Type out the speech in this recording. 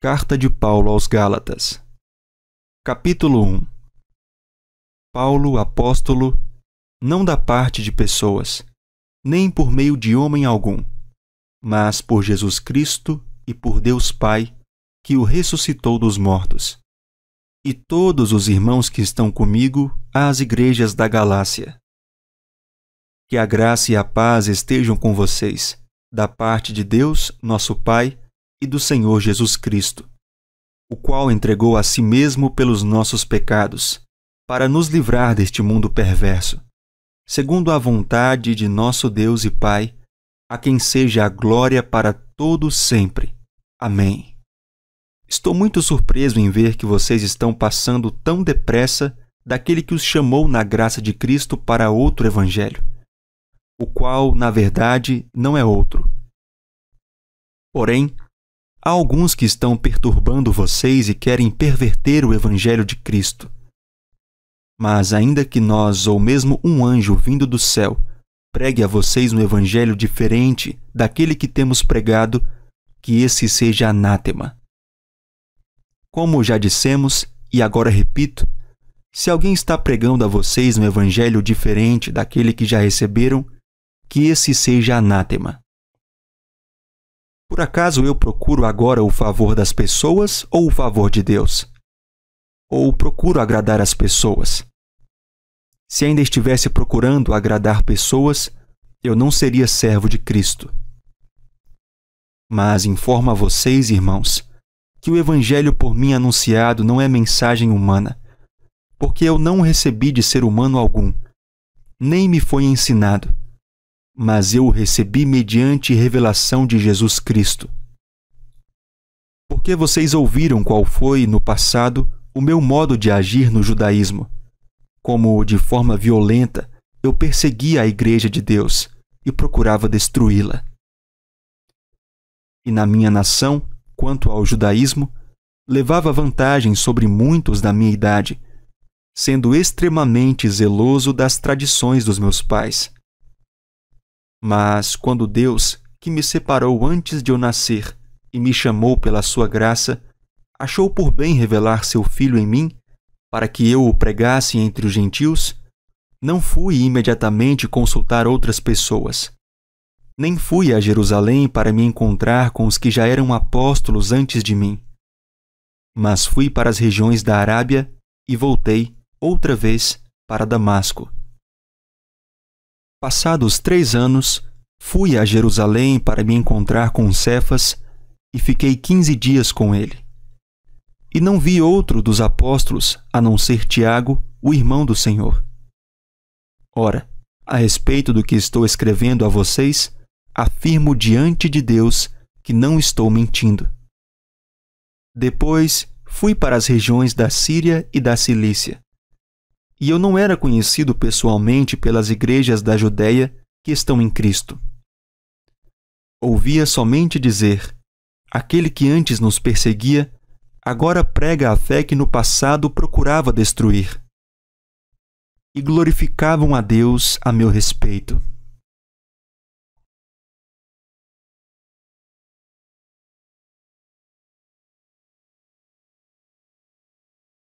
Carta de Paulo aos Gálatas, capítulo 1 Paulo, apóstolo, não da parte de pessoas, nem por meio de homem algum, mas por Jesus Cristo e por Deus Pai, que o ressuscitou dos mortos. E todos os irmãos que estão comigo às igrejas da Galácia. Que a graça e a paz estejam com vocês, da parte de Deus, nosso Pai e do Senhor Jesus Cristo, o qual entregou a si mesmo pelos nossos pecados, para nos livrar deste mundo perverso, segundo a vontade de nosso Deus e Pai, a quem seja a glória para todo sempre. Amém. Estou muito surpreso em ver que vocês estão passando tão depressa daquele que os chamou na graça de Cristo para outro evangelho, o qual, na verdade, não é outro. Porém, Há alguns que estão perturbando vocês e querem perverter o Evangelho de Cristo. Mas, ainda que nós ou mesmo um anjo vindo do céu pregue a vocês um Evangelho diferente daquele que temos pregado, que esse seja anátema. Como já dissemos, e agora repito, se alguém está pregando a vocês um Evangelho diferente daquele que já receberam, que esse seja anátema. Por acaso eu procuro agora o favor das pessoas ou o favor de Deus? Ou procuro agradar as pessoas? Se ainda estivesse procurando agradar pessoas, eu não seria servo de Cristo. Mas informo a vocês, irmãos, que o Evangelho por mim anunciado não é mensagem humana, porque eu não recebi de ser humano algum, nem me foi ensinado, mas eu o recebi mediante revelação de Jesus Cristo. Porque vocês ouviram qual foi, no passado, o meu modo de agir no judaísmo. Como, de forma violenta, eu perseguia a Igreja de Deus e procurava destruí-la. E na minha nação, quanto ao judaísmo, levava vantagem sobre muitos da minha idade, sendo extremamente zeloso das tradições dos meus pais mas quando Deus, que me separou antes de eu nascer e me chamou pela sua graça, achou por bem revelar seu filho em mim, para que eu o pregasse entre os gentios, não fui imediatamente consultar outras pessoas. Nem fui a Jerusalém para me encontrar com os que já eram apóstolos antes de mim. Mas fui para as regiões da Arábia e voltei, outra vez, para Damasco. Passados três anos, fui a Jerusalém para me encontrar com Cefas e fiquei quinze dias com ele. E não vi outro dos apóstolos a não ser Tiago, o irmão do Senhor. Ora, a respeito do que estou escrevendo a vocês, afirmo diante de Deus que não estou mentindo. Depois fui para as regiões da Síria e da Cilícia e eu não era conhecido pessoalmente pelas igrejas da Judéia que estão em Cristo. Ouvia somente dizer: aquele que antes nos perseguia, agora prega a fé que no passado procurava destruir. E glorificavam a Deus a meu respeito.